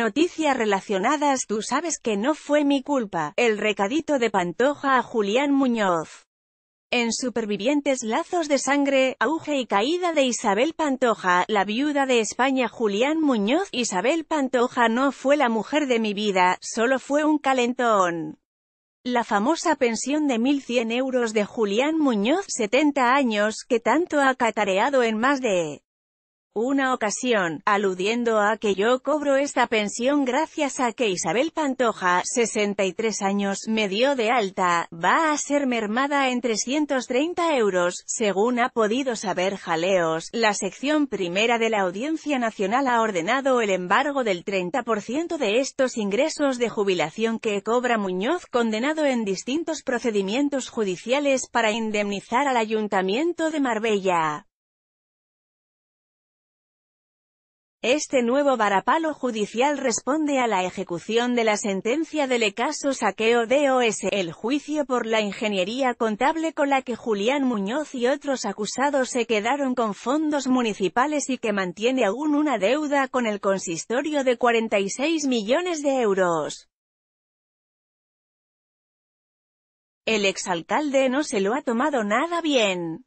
Noticias relacionadas Tú sabes que no fue mi culpa. El recadito de Pantoja a Julián Muñoz. En Supervivientes Lazos de Sangre, auge y caída de Isabel Pantoja, la viuda de España Julián Muñoz, Isabel Pantoja no fue la mujer de mi vida, solo fue un calentón. La famosa pensión de 1.100 euros de Julián Muñoz, 70 años, que tanto ha catareado en más de una ocasión, aludiendo a que yo cobro esta pensión gracias a que Isabel Pantoja, 63 años, me dio de alta, va a ser mermada en 330 euros, según ha podido saber Jaleos, la sección primera de la Audiencia Nacional ha ordenado el embargo del 30% de estos ingresos de jubilación que cobra Muñoz condenado en distintos procedimientos judiciales para indemnizar al Ayuntamiento de Marbella. Este nuevo varapalo judicial responde a la ejecución de la sentencia del caso saqueo DOS, el juicio por la ingeniería contable con la que Julián Muñoz y otros acusados se quedaron con fondos municipales y que mantiene aún una deuda con el consistorio de 46 millones de euros. El exalcalde no se lo ha tomado nada bien.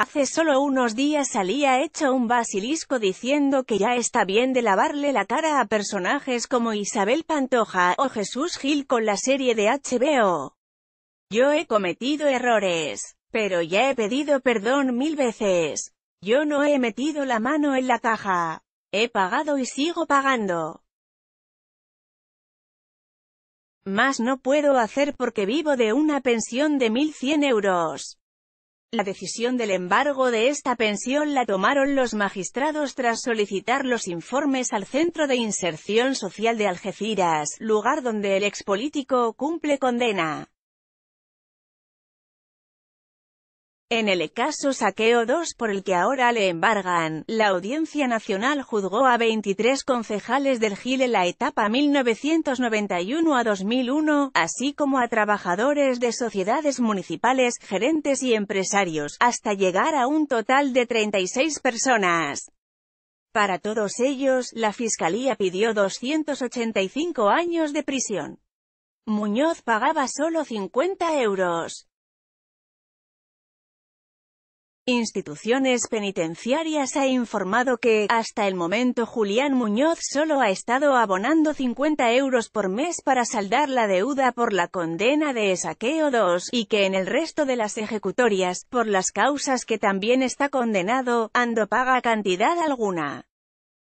Hace solo unos días salía hecho un basilisco diciendo que ya está bien de lavarle la cara a personajes como Isabel Pantoja o Jesús Gil con la serie de HBO. Yo he cometido errores, pero ya he pedido perdón mil veces. Yo no he metido la mano en la caja. He pagado y sigo pagando. Más no puedo hacer porque vivo de una pensión de 1.100 euros. La decisión del embargo de esta pensión la tomaron los magistrados tras solicitar los informes al Centro de Inserción Social de Algeciras, lugar donde el expolítico cumple condena. En el caso Saqueo 2 por el que ahora le embargan, la Audiencia Nacional juzgó a 23 concejales del GIL en la etapa 1991 a 2001, así como a trabajadores de sociedades municipales, gerentes y empresarios, hasta llegar a un total de 36 personas. Para todos ellos, la Fiscalía pidió 285 años de prisión. Muñoz pagaba solo 50 euros instituciones penitenciarias ha informado que, hasta el momento Julián Muñoz solo ha estado abonando 50 euros por mes para saldar la deuda por la condena de saqueo 2, y que en el resto de las ejecutorias, por las causas que también está condenado, Ando paga cantidad alguna.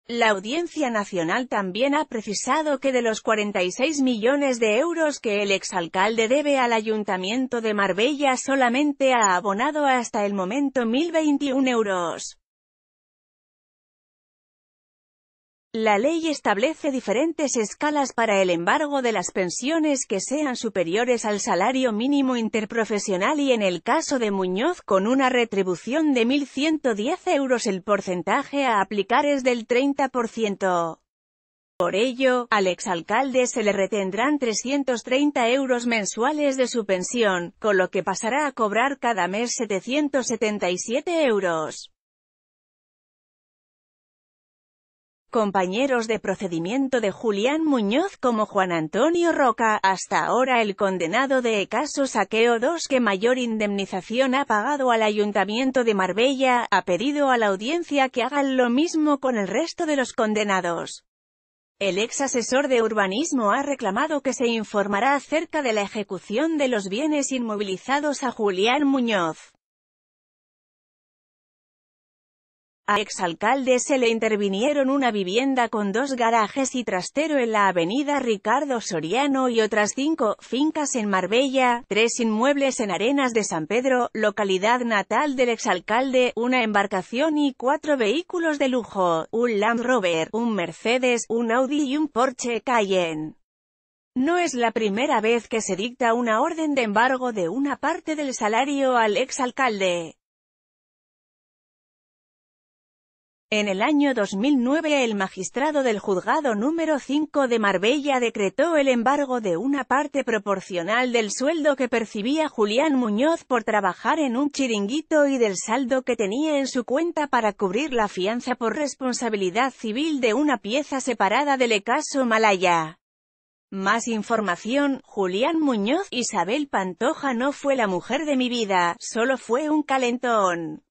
La Audiencia Nacional también ha precisado que de los 46 millones de euros que el exalcalde debe al Ayuntamiento de Marbella solamente ha abonado hasta el momento 1.021 euros. La ley establece diferentes escalas para el embargo de las pensiones que sean superiores al salario mínimo interprofesional y en el caso de Muñoz con una retribución de 1.110 euros el porcentaje a aplicar es del 30%. Por ello, al exalcalde se le retendrán 330 euros mensuales de su pensión, con lo que pasará a cobrar cada mes 777 euros. compañeros de procedimiento de Julián Muñoz como Juan Antonio Roca, hasta ahora el condenado de caso saqueo 2 que mayor indemnización ha pagado al Ayuntamiento de Marbella, ha pedido a la audiencia que hagan lo mismo con el resto de los condenados. El ex asesor de urbanismo ha reclamado que se informará acerca de la ejecución de los bienes inmovilizados a Julián Muñoz. A exalcalde se le intervinieron una vivienda con dos garajes y trastero en la avenida Ricardo Soriano y otras cinco fincas en Marbella, tres inmuebles en Arenas de San Pedro, localidad natal del exalcalde, una embarcación y cuatro vehículos de lujo, un Land Rover, un Mercedes, un Audi y un Porsche Cayenne. No es la primera vez que se dicta una orden de embargo de una parte del salario al exalcalde. En el año 2009 el magistrado del juzgado número 5 de Marbella decretó el embargo de una parte proporcional del sueldo que percibía Julián Muñoz por trabajar en un chiringuito y del saldo que tenía en su cuenta para cubrir la fianza por responsabilidad civil de una pieza separada del Ecaso Malaya. Más información, Julián Muñoz, Isabel Pantoja no fue la mujer de mi vida, solo fue un calentón.